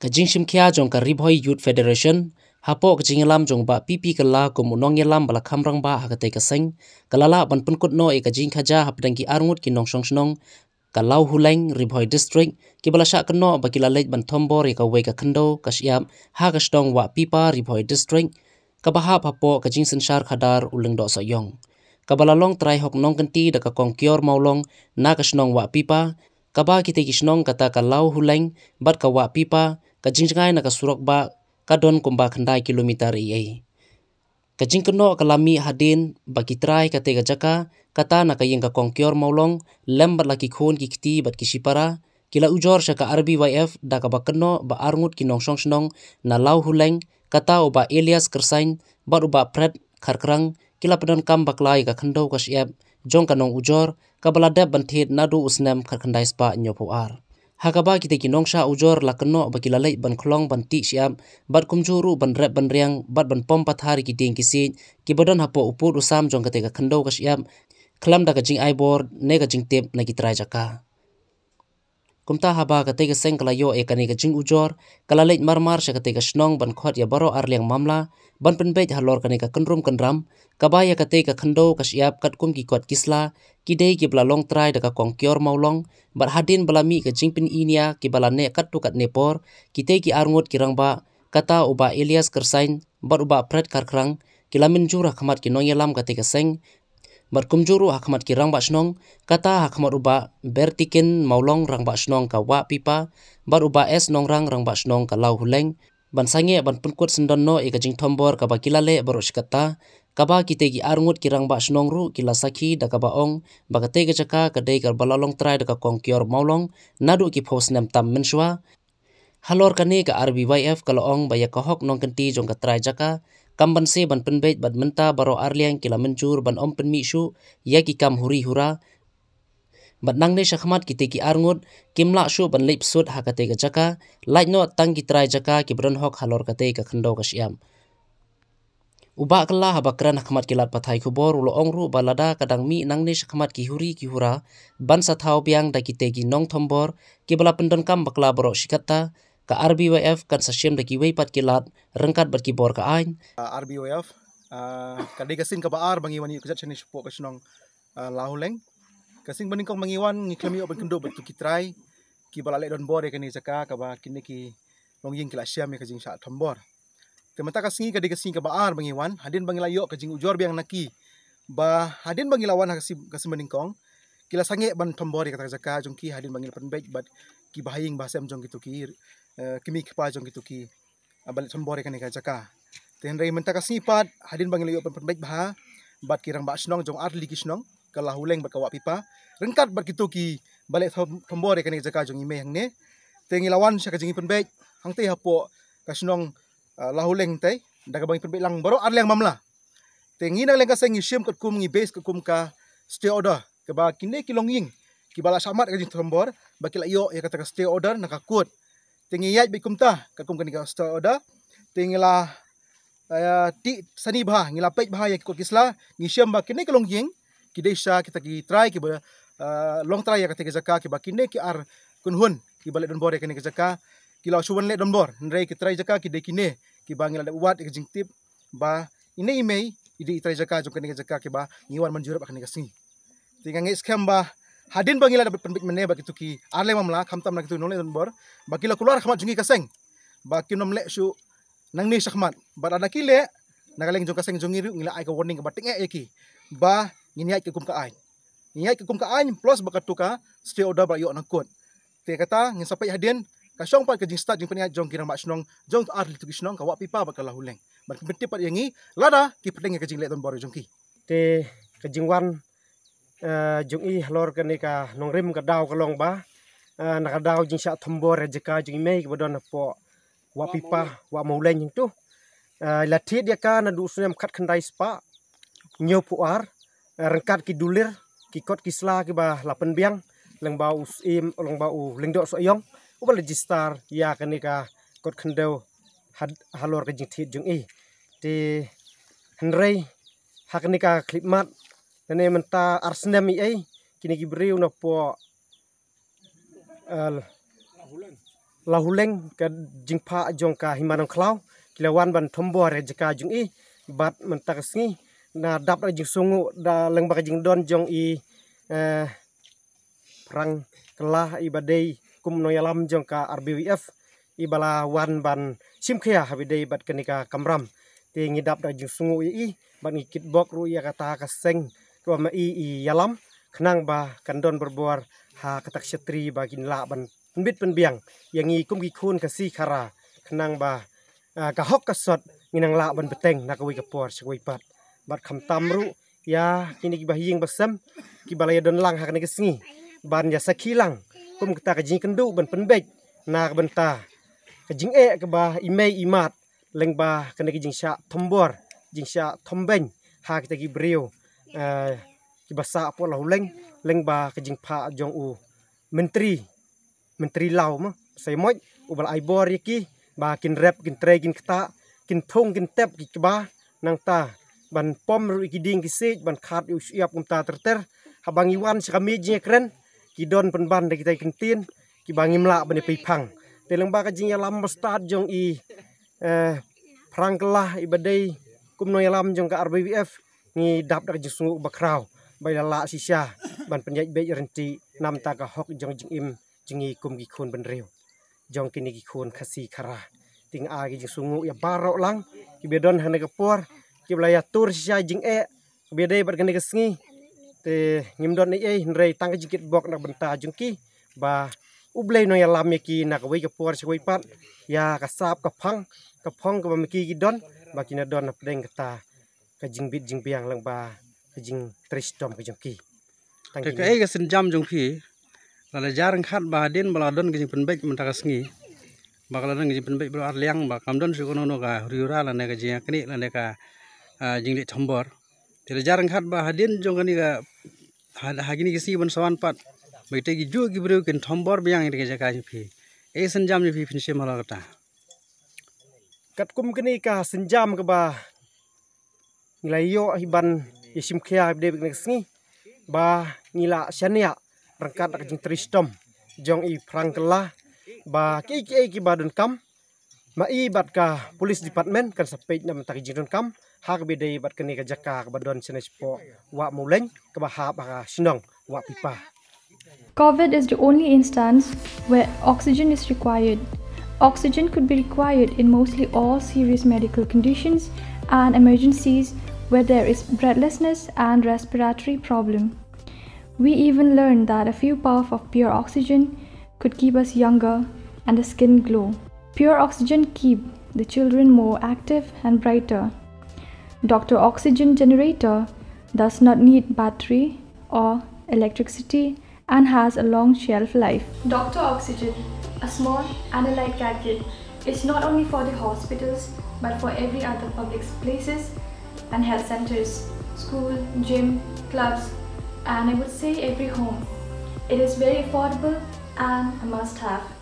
ka jingshim khya jong ka riboi youth federation hapo ka jinglam jong ba pp ka la ko munong yelam bala khamrang ba hakate ka sing kalala ban pun kut no e ka jing kha ja hapdang ki arngut ki nong song song ka lau hulang riboi district ki bala sha ka no ba ki la lej ban thombo re ka we ka khando ka syam ha ka stong wa pipa riboi district ka ba ha hapo ka jing san shar khadar ulung do so yong ka bala long try hok nong kan ti da ka kong kyor maulong na ka snong wa pipa ka ba ki te ki snong ka ta ka lau hulang bat ka wa pipa kajingchangai na ka surak ba ka don kumba khanda kilometer e ai kajing kno ka hadin bagi terai trai ka kata ga yang ka ta maulong lembar la ki khon ki kti bat ki sipara kila ujor shaka arbi yf da ka ba kno ba arngut ki nong song song na lau hu kata ka ta u ba elias kersain ba u pred kharkrang kila pdon kam ba klai ka khando jong ka ujor ka bala da banthet na spa nyopuar ar hakaba kita ki nongsha ujor lakno bagi lalai ban khlong ban ti siam bat kumjuru ban rep ban riang bat ban pom pathar ki ding ki ki bodon hapo upu usam jong ka khando ka siam khlam da ka jing ai bor ne ka jing tep na ki trai jaka kumta haba ka tega seng kala yo e kani ka jing ujor, kala leit mar mar sa ka tega shnong ban khot ya baro ar liang mamla, ban pen bej halor kani ka kandrum kandram, ka ba ya ka tega kando ka shiap kat kum ki kwat kisla, ki day ki bala long trai da ka kong kior mau long, bat hadin bala mi ka jing pin inia ki bala ne kat tu kat nepor, ki tega ki arngot ki rang ba, kata uba Elias Kersain, bat uba Pret Karkrang, ki lamin jura khamat ki nongyalam ka tega seng, Markumjuru hakmat ki rang bachnong, kata hakmat uba bertikin maulong rang bachnong ka wak pipa, bar uba es nong rang rang bachnong ka lau huleng. Ban sangye ban punkut sendon no ika jing tombor kaba kilale baru shikata, kaba kite gi arngut ki rang bachnong ru kila saki da kaba ong, baka tega chaka ka day gar balalong trai da ka kong kior maulong, nadu ki pos nem tam menshua. Halor kane ka RBYF kala ong baya kahok nong kenti jong ka trai jaka, kam ban se ban penbet bad menta baro arliang kila menjur ban om penmi shu ya ki kam huri hura bad nang ne shakhmat ki te ki arngot kimla shu ban lip sut ha ka te ga jaka lai no tang ki trai jaka ki bran hok halor ka te ka khando ka shyam uba kala ha bakran khmat ki lat pathai khu bor ulo ongru balada kadang mi nang ne shakhmat ki huri ki hura ban sa thau biang da ki te gi nong thombor ki bala pendon kam bakla boro shikata ka RBWF kan sa siyem da ki pat ki rengkat bat bor ka ain. Uh, ah, RBWF, uh, ah, ka de kasing ka ba ar bang iwan iyo kajat chanish ah, po leng. Kasing baning kong mang iwan, ngi klami open kendo bat tu ki try, ki balale don bor ya kani zaka, ka ba kini ki long yin kila siam ya jing sya atom bor. Temata kasing kadai de kasing ka ba ar bang iwan, hadin bang ilayo kajing ujor biang naki, bah hadin bang ilawan ha lah kasing baning kong, kila sange ban thombor kata zaka jong ki halin bangil pan bej but ki bahing bahasa am jong ki tuki kimi khpa jong ki tuki abal ah, thombor kane ka zaka ten rei menta ka sipat halin bangil yo pan bej bha bat kirang ba snong jong arli ki snong kala huleng bat pipa rengkat bat kitu ki bale thombor kane ka zaka jong ime tengi lawan sha ka jingi pan bej hang te hapo ka snong ah, lahuleng te daga bangil pan bej lang baro arli ang mamla tengi na leng ka sengi shim kat kum ngi base ka kum ka stay order keba kini kilonging kibala samat ka jing trombor baki la yo ya kata ka stay order nak kakut tingi yat bikum ta ka kum kani stay order tingi la ya ti sani bah ngila pek bah ya ko kisla ngi syam ba kini kilonging ki desa kita ki try ki long try ya kata ka zakat ki ba kini ki ar kun hun ki balik don bor ya kini ka zakat ki la suwan le don bor ndrei ki try zakat ki de kini ki ba ngila buat ki jing ba ini email ide itra zakat jukani ka zakat ki ba ngiwan akan ka sing tinggal ngis bah, hadin bangila dapat penbik mana bagi tuki arle mamla kamta mana kita nolai dan bor bagi lah keluar khamat jengi kaseng bagi nomle shu nang ni syakmat bar anak kile nagaleng jung kaseng jungi ru ngila aika warning bar tinggal eki bah ngini aika kekum ke aik. ngini aika kekum ke aik plus bakat tuka stay order bar yok nakut tiga kata ngin sampai hadin kasong pa kajing start jing peningat jong kira mak shnong tu arle tuki shnong kawak pipa bakal lahuleng bar kebetipat yangi lada kipeteng kajing lek dan bor jongki te จงอีฮลอร์กันนี่ก็นงริมกระดาวกระลองบ้านักดาวจิงชะทมบอร์จิกาจิงเมย์กบดอนปอวาปิปาวามูเลนยิงตุลัทธิเดียกันนัดูสุนัมขัดคันไดสปะเนียวผัวร์รังคัดกิดูเลอร์กิคดกิสลากิบะลาเป็นเบียงลังบ่าวอิมลังบ่าวลิงดอสอยองอุบลจิสตาร์ยากันนี่ก็กดคันเดวฮัดฮลอร์กันจิงทีจงอีที่ฮันเร่หากนี่ก็คลิปมัด nene menta arsenem i ai kini gibri una po al eh, la huleng ka jingpa jong ka himanam klau kilawan ban thombo re jaka jung i bat menta kasngi na dap ra jingsungu da leng ba jing don jong i eh prang kala ibadei kum noyalam jong ka rbwf ibala wan ban simkhia habidei bat kanika kamram te ngidap da jingsungu i bat ngikit bok ru ya kata ka seng kua ma i i yalam khnang ba kandon berbuar ha katak syatri ba gin la ban mbit pen biang yang i kum gi khun ka si khara khnang ba ha, ka hok ka sot nginang la ban beteng na ka wi ka puar sewi pat bat kham tam ru ya kini gi ba hiing basam ki balai don lang ha kana ke singi ban ya sakhi lang kum ka ta ka ji kendu ban pen bek na ka ban ta ka jing e ka ba i mai i mat leng ba kana ki jing sha thombor jing sha thombeng ha ki ta ki brio Eh, ki basa apo la huleng leng ba kejing pa jong u menteri menteri lau ma sai moi u bal ai bor ki ba kin rep kin tre kin kta kin thong kin tep ki ba nang ta ban pom ru ki ding ki se ban khat u siap kum ta ter ter habang iwan sekami je kren ki don pen ban de kita kin tin ki bang imla ban e pe phang te leng ba kejing ya lam start jong i eh prangkelah ibadai kum noy ya lam jong ka rbvf งีดับดักจึงสูบบักคราวใบละละสิชาบันปัญญาเบยรันตีนำตากะฮอกจังจึงอิมจึงงีกลุ่มกิคนบันเร็วจองกินกิคนคสีคาราติงอากิจึงสูงอย่าบารอลังกิเบดอนฮันในกระปัวกิบลายตัวสิชาจึงเอกิเบดีบัดกันในกระสิงแต่งิมดอนในเอฮันไรตั้งกิจกิจบอกนักบันตาจึงกิบาอุบลัยนอยลามกีนักวิกระปัวชวยปัดยากระซาบกระพังกระพังกับมิกีกิดอนบากินดอนนับเด้งกตา kajing bit jing biang lang ba kajing tristom ke jong ki tang ke ke sen jam jong ki la la jar ng khat ba den bala don ke jing pen baik men takas ngi ba kala den ke jing pen baik bala arliang ba kam don su kono no ga ri ra la ne ke jing akni la ne ka jing le thombor te la jar ng khat ba ha den jong ani ga ha gini ha gisi ban sawan pat बैठे की जो की ब्रेव के थंबर बियांग रे जे काज फी ए संजाम ने फी फिनिश मला कटा कटकुम के नी का संजाम के बा ngilaiyo hiban yesim kia hibde bik nek sengi ba ngila shania rengkat nak jeng tristom jong i prangkela ba kei kei ki badun kam ma i bat ka polis department kan sepe nam tak jeng dun kam hak bede i bat kene kajaka kabadon sene sepo wa muleng kabaha baka sinong wa pipa COVID is the only instance where oxygen is required. Oxygen could be required in mostly all serious medical conditions and emergencies where there is breathlessness and respiratory problem. We even learned that a few puffs of pure oxygen could keep us younger and the skin glow. Pure oxygen keep the children more active and brighter. Dr. Oxygen generator does not need battery or electricity and has a long shelf life. Dr. Oxygen, a small analyte gadget, is not only for the hospitals but for every other public places and health centers, school, gym, clubs, and I would say every home. It is very affordable and a must have.